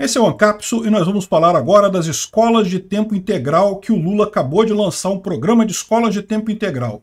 Esse é o Ancapso e nós vamos falar agora das escolas de tempo integral que o Lula acabou de lançar um programa de escolas de tempo integral.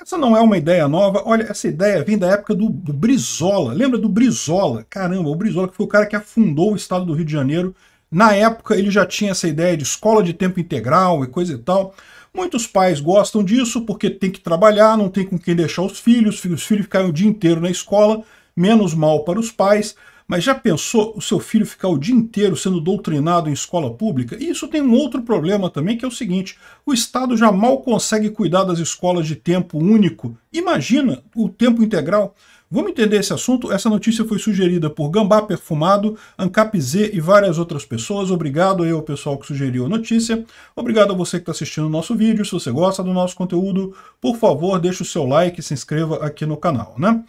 Essa não é uma ideia nova, olha, essa ideia vem da época do, do Brizola. Lembra do Brizola? Caramba, o Brizola que foi o cara que afundou o estado do Rio de Janeiro. Na época ele já tinha essa ideia de escola de tempo integral e coisa e tal. Muitos pais gostam disso porque tem que trabalhar, não tem com quem deixar os filhos, os filhos ficarem o dia inteiro na escola, menos mal para os pais. Mas já pensou o seu filho ficar o dia inteiro sendo doutrinado em escola pública? E isso tem um outro problema também, que é o seguinte: o Estado já mal consegue cuidar das escolas de tempo único. Imagina o tempo integral. Vamos entender esse assunto? Essa notícia foi sugerida por Gambá Perfumado, Ancap Z e várias outras pessoas. Obrigado aí ao pessoal que sugeriu a notícia. Obrigado a você que está assistindo o nosso vídeo. Se você gosta do nosso conteúdo, por favor, deixe o seu like e se inscreva aqui no canal, né?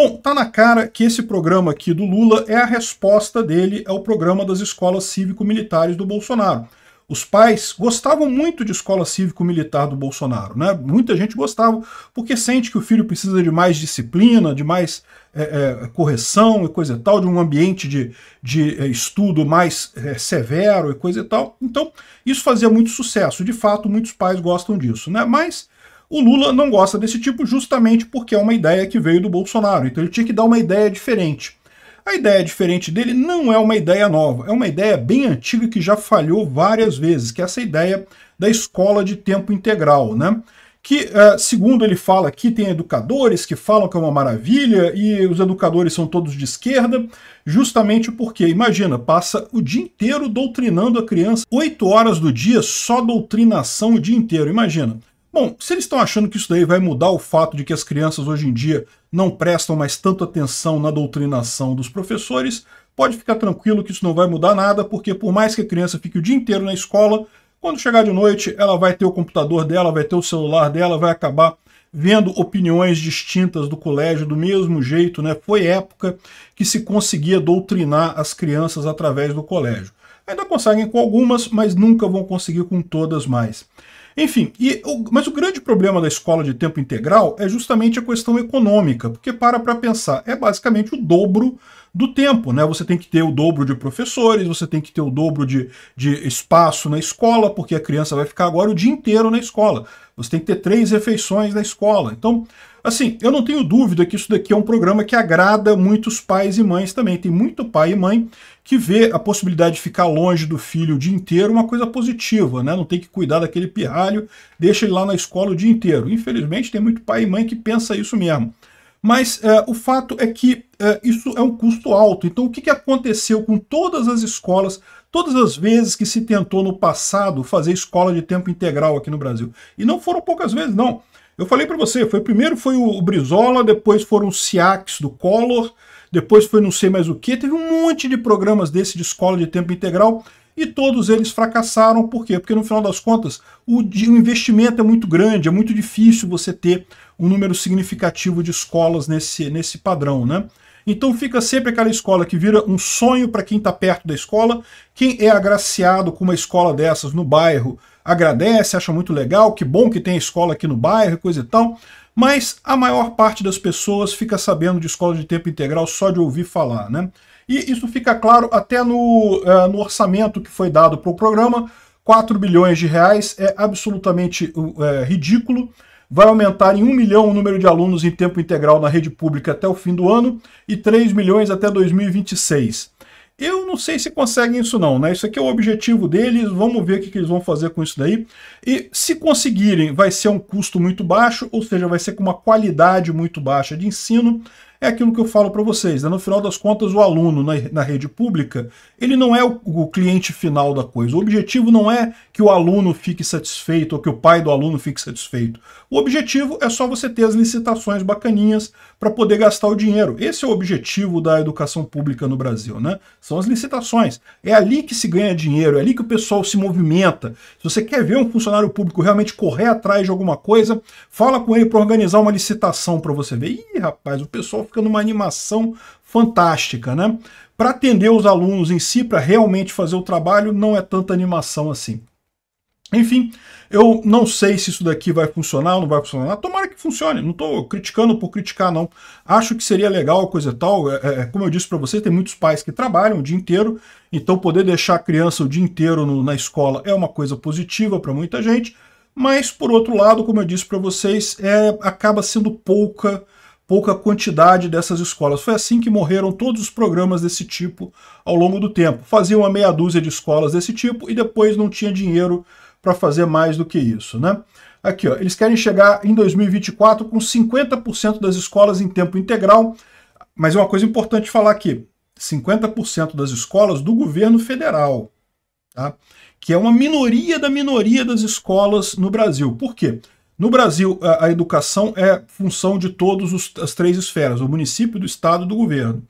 Bom, tá na cara que esse programa aqui do Lula é a resposta dele ao programa das escolas cívico-militares do Bolsonaro. Os pais gostavam muito de escola cívico-militar do Bolsonaro, né? Muita gente gostava, porque sente que o filho precisa de mais disciplina, de mais é, é, correção e coisa e tal, de um ambiente de, de é, estudo mais é, severo e coisa e tal. Então, isso fazia muito sucesso. De fato, muitos pais gostam disso, né? Mas o Lula não gosta desse tipo justamente porque é uma ideia que veio do Bolsonaro, então ele tinha que dar uma ideia diferente. A ideia diferente dele não é uma ideia nova, é uma ideia bem antiga que já falhou várias vezes, que é essa ideia da escola de tempo integral, né? Que, é, segundo ele fala aqui, tem educadores que falam que é uma maravilha e os educadores são todos de esquerda, justamente porque, imagina, passa o dia inteiro doutrinando a criança, oito horas do dia, só doutrinação o dia inteiro, imagina. Bom, se eles estão achando que isso daí vai mudar o fato de que as crianças hoje em dia não prestam mais tanto atenção na doutrinação dos professores, pode ficar tranquilo que isso não vai mudar nada, porque por mais que a criança fique o dia inteiro na escola, quando chegar de noite, ela vai ter o computador dela, vai ter o celular dela, vai acabar vendo opiniões distintas do colégio do mesmo jeito, né? Foi época que se conseguia doutrinar as crianças através do colégio. Ainda conseguem com algumas, mas nunca vão conseguir com todas mais. Enfim, e, mas o grande problema da escola de tempo integral é justamente a questão econômica, porque para para pensar, é basicamente o dobro do tempo, né? Você tem que ter o dobro de professores, você tem que ter o dobro de, de espaço na escola, porque a criança vai ficar agora o dia inteiro na escola. Você tem que ter três refeições na escola. Então, Assim, eu não tenho dúvida que isso daqui é um programa que agrada muitos pais e mães também. Tem muito pai e mãe que vê a possibilidade de ficar longe do filho o dia inteiro uma coisa positiva, né? Não tem que cuidar daquele pirralho, deixa ele lá na escola o dia inteiro. Infelizmente, tem muito pai e mãe que pensa isso mesmo. Mas é, o fato é que é, isso é um custo alto. Então, o que, que aconteceu com todas as escolas, todas as vezes que se tentou no passado fazer escola de tempo integral aqui no Brasil? E não foram poucas vezes, não. Eu falei para você, foi primeiro foi o, o Brizola, depois foram os SIACs do Collor, depois foi não sei mais o que, teve um monte de programas desse de escola de tempo integral e todos eles fracassaram, por quê? Porque no final das contas o, o investimento é muito grande, é muito difícil você ter um número significativo de escolas nesse, nesse padrão, né? Então fica sempre aquela escola que vira um sonho para quem está perto da escola, quem é agraciado com uma escola dessas no bairro, agradece, acha muito legal, que bom que tem escola aqui no bairro e coisa e tal, mas a maior parte das pessoas fica sabendo de escola de tempo integral só de ouvir falar, né? E isso fica claro até no, uh, no orçamento que foi dado para o programa, 4 bilhões de reais é absolutamente uh, eh, ridículo, vai aumentar em 1 milhão o número de alunos em tempo integral na rede pública até o fim do ano e 3 milhões até 2026. Eu não sei se conseguem isso não, né? Isso aqui é o objetivo deles, vamos ver o que, que eles vão fazer com isso daí. E se conseguirem, vai ser um custo muito baixo, ou seja, vai ser com uma qualidade muito baixa de ensino, é aquilo que eu falo para vocês. Né? No final das contas, o aluno na, na rede pública, ele não é o, o, cliente final da coisa. O objetivo não é que o aluno fique satisfeito ou que o pai do aluno fique satisfeito. O objetivo é só você ter as licitações bacaninhas para poder gastar o dinheiro. Esse é o objetivo da educação pública no Brasil, né? São as licitações. É ali que se ganha dinheiro, é ali que o pessoal se movimenta. Se você quer ver um funcionário público realmente correr atrás de alguma coisa, fala com ele para organizar uma licitação para você ver. Ih, rapaz, o pessoal ficando numa animação fantástica, né? Para atender os alunos em si, para realmente fazer o trabalho, não é tanta animação assim. Enfim, eu não sei se isso daqui vai funcionar ou não vai funcionar. Tomara que funcione, não estou criticando por criticar, não. Acho que seria legal, coisa e tal. É, é como eu disse para vocês, tem muitos pais que trabalham o dia inteiro, então poder deixar a criança o dia inteiro no, na escola é uma coisa positiva para muita gente. Mas, por outro lado, como eu disse para vocês, é, acaba sendo pouca pouca quantidade dessas escolas. Foi assim que morreram todos os programas desse tipo ao longo do tempo. Faziam uma meia dúzia de escolas desse tipo e depois não tinha dinheiro para fazer mais do que isso, né? Aqui, ó, eles querem chegar em 2024 com 50% das escolas em tempo integral, mas é uma coisa importante falar aqui, 50% das escolas do governo federal, tá? que é uma minoria da minoria das escolas no Brasil. Por quê? No Brasil, a, a educação é função de todas as três esferas, o município, do estado e do governo.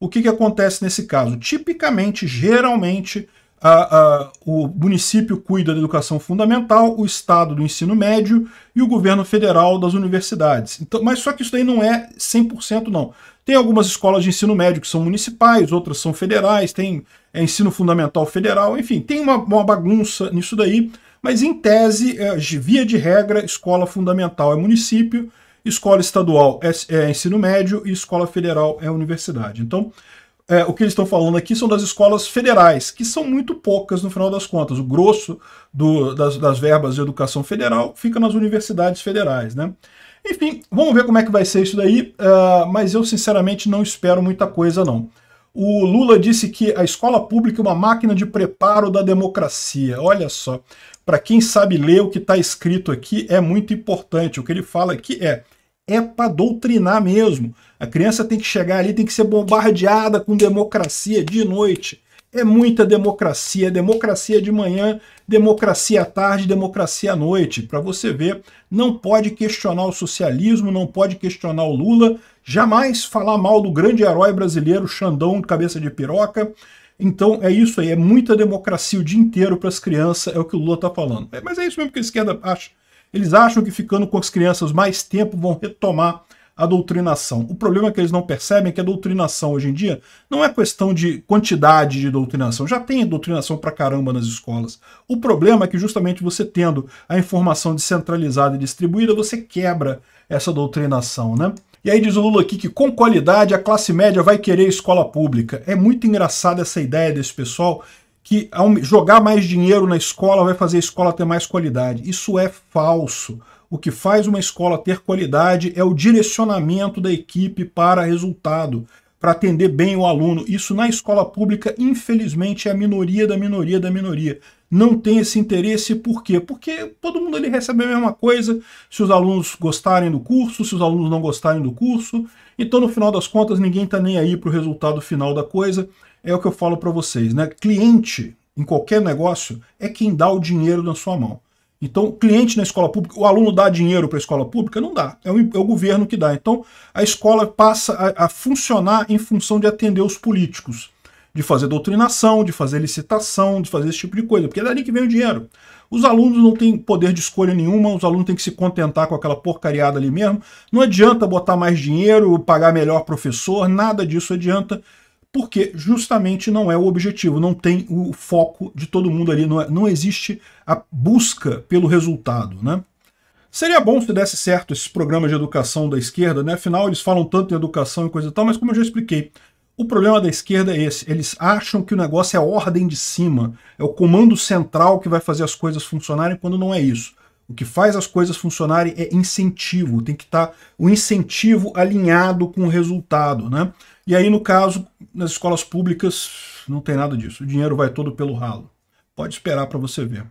O que, que acontece nesse caso? Tipicamente, geralmente, a, a, o município cuida da educação fundamental, o estado do ensino médio e o governo federal das universidades. Então, mas só que isso daí não é 100% não. Tem algumas escolas de ensino médio que são municipais, outras são federais, tem é, ensino fundamental federal, enfim, tem uma, uma bagunça nisso daí. Mas, em tese, é, via de regra, escola fundamental é município, escola estadual é, é ensino médio e escola federal é universidade. Então, é, o que eles estão falando aqui são das escolas federais, que são muito poucas no final das contas. O grosso do, das, das, verbas de educação federal fica nas universidades federais, né? Enfim, vamos ver como é que vai ser isso daí, uh, mas eu sinceramente não espero muita coisa não. O Lula disse que a escola pública é uma máquina de preparo da democracia. Olha só, para quem sabe ler o que está escrito aqui é muito importante. O que ele fala aqui é é para doutrinar mesmo. A criança tem que chegar ali, tem que ser bombardeada com democracia de noite. É muita democracia, democracia de manhã, democracia à tarde, democracia à noite. Para você ver, não pode questionar o socialismo, não pode questionar o Lula, jamais falar mal do grande herói brasileiro Xandão, cabeça de piroca. Então é isso aí, é muita democracia o dia inteiro para as crianças, é o que o Lula está falando. É, mas é isso mesmo que a esquerda acha. Eles acham que ficando com as crianças mais tempo vão retomar a doutrinação. O problema que eles não percebem é que a doutrinação hoje em dia não é questão de quantidade de doutrinação. Já tem doutrinação pra caramba nas escolas. O problema é que justamente você tendo a informação descentralizada e distribuída, você quebra essa doutrinação, né? E aí diz o Lula aqui que com qualidade a classe média vai querer escola pública. É muito engraçada essa ideia desse pessoal que jogar mais dinheiro na escola vai fazer a escola ter mais qualidade. Isso é falso. O que faz uma escola ter qualidade é o direcionamento da equipe para resultado, para atender bem o aluno. Isso na escola pública, infelizmente, é a minoria da minoria da minoria. Não tem esse interesse, por quê? Porque todo mundo ali recebe a mesma coisa, se os alunos gostarem do curso, se os alunos não gostarem do curso. Então, no final das contas, ninguém está nem aí para o resultado final da coisa. É o que eu falo para vocês, né? Cliente, em qualquer negócio, é quem dá o dinheiro na sua mão. Então, cliente na escola pública, o aluno dá dinheiro para a escola pública? Não dá, é o, é o, governo que dá. Então, a escola passa a, a funcionar em função de atender os políticos, de fazer doutrinação, de fazer licitação, de fazer esse tipo de coisa, porque é dali que vem o dinheiro. Os alunos não têm poder de escolha nenhuma, os alunos têm que se contentar com aquela porcariada ali mesmo. Não adianta botar mais dinheiro, pagar melhor professor, nada disso adianta porque justamente não é o objetivo, não tem o foco de todo mundo ali, não, é, não existe a busca pelo resultado, né? Seria bom se desse certo esses programas de educação da esquerda, né? Afinal, eles falam tanto em educação e coisa e tal, mas como eu já expliquei, o problema da esquerda é esse. Eles acham que o negócio é a ordem de cima, é o comando central que vai fazer as coisas funcionarem, quando não é isso. O que faz as coisas funcionarem é incentivo, tem que estar tá o incentivo alinhado com o resultado, né? E aí, no caso, nas escolas públicas, não tem nada disso. O dinheiro vai todo pelo ralo. Pode esperar para você ver.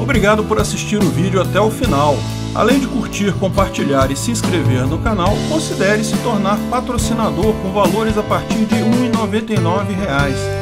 Obrigado por assistir o vídeo até o final. Além de curtir, compartilhar e se inscrever no canal, considere se tornar patrocinador com valores a partir de R$ 1,99